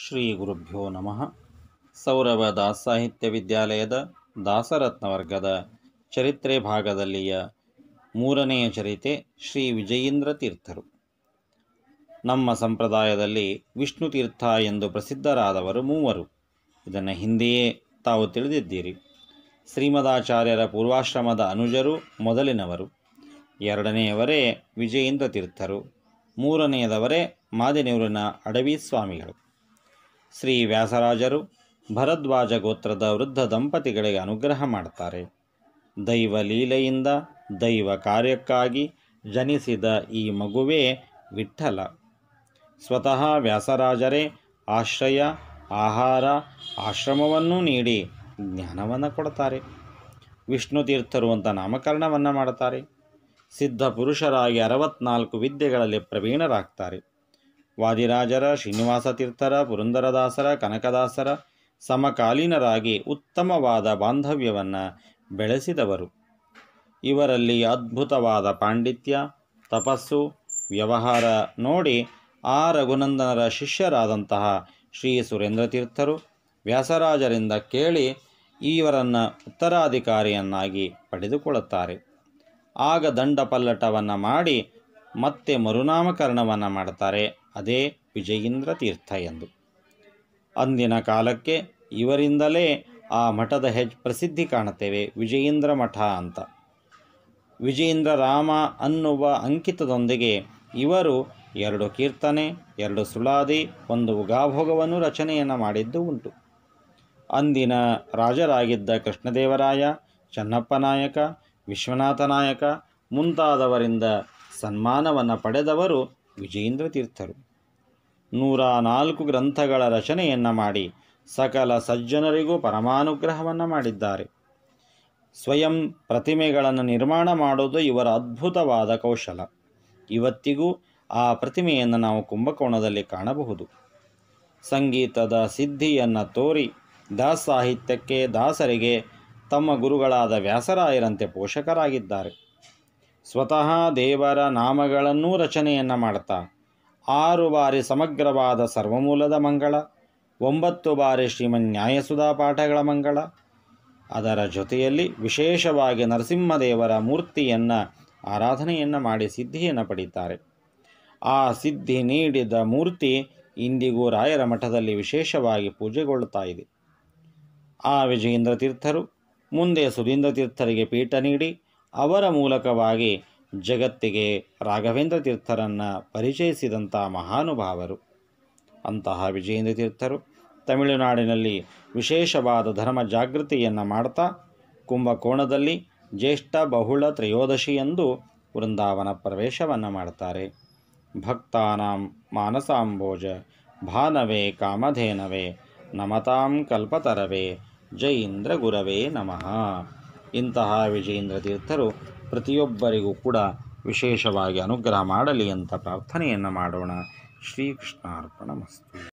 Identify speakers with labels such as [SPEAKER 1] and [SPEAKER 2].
[SPEAKER 1] ಶ್ರೀ ಗುರುಭ್ಯೋ ನಮಃ ಸೌರವ ದಾಸ ಸಾಹಿತ್ಯ ವಿದ್ಯಾಲಯದ ದಾಸರತ್ನ ವರ್ಗದ ಚರಿತ್ರೆ ಭಾಗದಲ್ಲಿಯ ಮೂರನೆಯ ಚರಿತೆ ಶ್ರೀ ವಿಜಯೀಂದ್ರ ತೀರ್ಥರು ನಮ್ಮ ಸಂಪ್ರದಾಯದಲ್ಲಿ ವಿಷ್ಣು ತೀರ್ಥ ಎಂದು ಪ್ರಸಿದ್ಧರಾದವರು ಮೂವರು ಇದನ್ನು ಹಿಂದೆಯೇ ತಾವು ತಿಳಿದಿದ್ದೀರಿ ಶ್ರೀಮದಾಚಾರ್ಯರ ಪೂರ್ವಾಶ್ರಮದ ಅನುಜರು ಮೊದಲಿನವರು ಎರಡನೆಯವರೇ ವಿಜಯೀಂದ್ರ ತೀರ್ಥರು ಮೂರನೆಯದವರೇ ಮಾದಿನೂರಿನ ಅಡವಿ ಸ್ವಾಮಿಗಳು ಶ್ರೀ ವ್ಯಾಸರಾಜರು ಭರದ್ವಾಜ ಗೋತ್ರದ ವೃದ್ಧ ದಂಪತಿಗಳಿಗೆ ಅನುಗ್ರಹ ಮಾಡ್ತಾರೆ ದೈವ ಲೀಲೆಯಿಂದ ದೈವ ಕಾರ್ಯಕ್ಕಾಗಿ ಜನಿಸಿದ ಈ ಮಗುವೇ ವಿಠಲ ಸ್ವತಃ ವ್ಯಾಸರಾಜರೇ ಆಶ್ರಯ ಆಹಾರ ಆಶ್ರಮವನ್ನೂ ನೀಡಿ ಜ್ಞಾನವನ್ನು ಕೊಡ್ತಾರೆ ವಿಷ್ಣು ತೀರ್ಥರು ಅಂತ ನಾಮಕರಣವನ್ನು ಮಾಡ್ತಾರೆ ಸಿದ್ಧ ಪುರುಷರಾಗಿ ಅರವತ್ನಾಲ್ಕು ವಿದ್ಯೆಗಳಲ್ಲಿ ಪ್ರವೀಣರಾಗ್ತಾರೆ ವಾದಿರಾಜರ ಶ್ರೀನಿವಾಸ ತೀರ್ಥರ ಪುರಂದರದಾಸರ ಕನಕದಾಸರ ಸಮಕಾಲೀನರಾಗಿ ಉತ್ತಮವಾದ ಬಾಂಧವ್ಯವನ್ನು ಬೆಳೆಸಿದವರು ಇವರಲ್ಲಿ ಅದ್ಭುತವಾದ ಪಾಂಡಿತ್ಯ ತಪಸ್ಸು ವ್ಯವಹಾರ ನೋಡಿ ಆ ರಘುನಂದನರ ಶಿಷ್ಯರಾದಂತಹ ಶ್ರೀ ಸುರೇಂದ್ರ ತೀರ್ಥರು ವ್ಯಾಸರಾಜರಿಂದ ಕೇಳಿ ಇವರನ್ನು ಉತ್ತರಾಧಿಕಾರಿಯನ್ನಾಗಿ ಪಡೆದುಕೊಳ್ಳುತ್ತಾರೆ ಆಗ ದಂಡ ಪಲ್ಲಟವನ್ನು ಮಾಡಿ ಮತ್ತೆ ಮರುನಾಮಕರಣವನ್ನು ಮಾಡ್ತಾರೆ ಅದೇ ವಿಜಯೀಂದ್ರ ತೀರ್ಥ ಎಂದು ಅಂದಿನ ಕಾಲಕ್ಕೆ ಇವರಿಂದಲೇ ಆ ಮಠದ ಹೆಜ್ ಪ್ರಸಿದ್ಧಿ ಕಾಣುತ್ತೇವೆ ವಿಜಯೀಂದ್ರ ಮಠ ಅಂತ ವಿಜಯೀಂದ್ರ ರಾಮ ಅನ್ನುವ ಅಂಕಿತದೊಂದಿಗೆ ಇವರು ಎರಡು ಕೀರ್ತನೆ ಎರಡು ಸುಳಾದಿ ಒಂದು ಉಗಾಭೋಗವನ್ನು ರಚನೆಯನ್ನು ಮಾಡಿದ್ದು ಉಂಟು ಅಂದಿನ ರಾಜರಾಗಿದ್ದ ಕೃಷ್ಣದೇವರಾಯ ಚನ್ನಪ್ಪ ನಾಯಕ ವಿಶ್ವನಾಥ ನಾಯಕ ಮುಂತಾದವರಿಂದ ಸನ್ಮಾನವನ್ನು ಪಡೆದವರು ವಿಜಯೇಂದ್ರ ತೀರ್ಥರು ನೂರ ನಾಲ್ಕು ಗ್ರಂಥಗಳ ರಚನೆಯನ್ನು ಮಾಡಿ ಸಕಲ ಸಜ್ಜನರಿಗೂ ಪರಮಾನುಗ್ರಹವನ್ನು ಮಾಡಿದ್ದಾರೆ ಸ್ವಯಂ ಪ್ರತಿಮೆಗಳನ್ನು ನಿರ್ಮಾಣ ಮಾಡುವುದು ಇವರ ಅದ್ಭುತವಾದ ಕೌಶಲ ಇವತ್ತಿಗೂ ಆ ಪ್ರತಿಮೆಯನ್ನು ನಾವು ಕುಂಭಕೋಣದಲ್ಲಿ ಕಾಣಬಹುದು ಸಂಗೀತದ ಸಿದ್ಧಿಯನ್ನು ತೋರಿ ದಾಸ ಸಾಹಿತ್ಯಕ್ಕೆ ದಾಸರಿಗೆ ತಮ್ಮ ಗುರುಗಳಾದ ವ್ಯಾಸರಾಯರಂತೆ ಪೋಷಕರಾಗಿದ್ದಾರೆ ಸ್ವತಃ ದೇವರ ನಾಮಗಳನ್ನೂ ರಚನೆಯನ್ನು ಮಾಡ್ತಾ ಆರು ಬಾರಿ ಸಮಗ್ರವಾದ ಸರ್ವಮೂಲದ ಮಂಗಳ ಒಂಬತ್ತು ಬಾರಿ ಶ್ರೀಮನ್ ನ್ಯಾಯಸುಧಾ ಪಾಠಗಳ ಮಂಗಳ ಅದರ ಜೊತೆಯಲ್ಲಿ ವಿಶೇಷವಾಗಿ ನರಸಿಂಹದೇವರ ಮೂರ್ತಿಯನ್ನು ಆರಾಧನೆಯನ್ನು ಮಾಡಿ ಸಿದ್ಧಿಯನ್ನು ಪಡೀತಾರೆ ಆ ಸಿದ್ಧಿ ನೀಡಿದ ಮೂರ್ತಿ ಇಂದಿಗೂ ರಾಯರ ಮಠದಲ್ಲಿ ವಿಶೇಷವಾಗಿ ಪೂಜೆಗೊಳ್ಳುತ್ತಾ ಇದೆ ಆ ವಿಜಯೇಂದ್ರ ತೀರ್ಥರು ಮುಂದೆ ಸುಧೀಂದ್ರ ತೀರ್ಥರಿಗೆ ಪೀಠ ನೀಡಿ ಅವರ ಮೂಲಕವಾಗಿ ಜಗತ್ತಿಗೆ ರಾಘವೇಂದ್ರ ತೀರ್ಥರನ್ನು ಪರಿಚಯಿಸಿದಂಥ ಮಹಾನುಭಾವರು ಅಂತಹ ವಿಜಯೇಂದ್ರ ತೀರ್ಥರು ತಮಿಳುನಾಡಿನಲ್ಲಿ ವಿಶೇಷವಾದ ಧರ್ಮ ಜಾಗೃತಿಯನ್ನು ಮಾಡ್ತಾ ಕುಂಭಕೋಣದಲ್ಲಿ ಜ್ಯೇಷ್ಠ ಬಹುಳ ಎಂದು ವೃಂದಾವನ ಪ್ರವೇಶವನ್ನು ಮಾಡ್ತಾರೆ ಭಕ್ತಾನಾಂ ಮಾನಸಾಂಬೋಜ ಭಾನವೇ ಕಾಮಧೇನವೇ ನಮತಾಂ ಕಲ್ಪತರವೇ ಜೈಂದ್ರ ಗುರವೇ ನಮಃ ಇಂತಹ ವಿಜಯೇಂದ್ರ ತೀರ್ಥರು ಪ್ರತಿಯೊಬ್ಬರಿಗೂ ಕೂಡ ವಿಶೇಷವಾಗಿ ಅನುಗ್ರಹ ಮಾಡಲಿ ಅಂತ ಪ್ರಾರ್ಥನೆಯನ್ನು ಮಾಡೋಣ ಶ್ರೀಕೃಷ್ಣಾರ್ಪಣ ಮಸ್ತು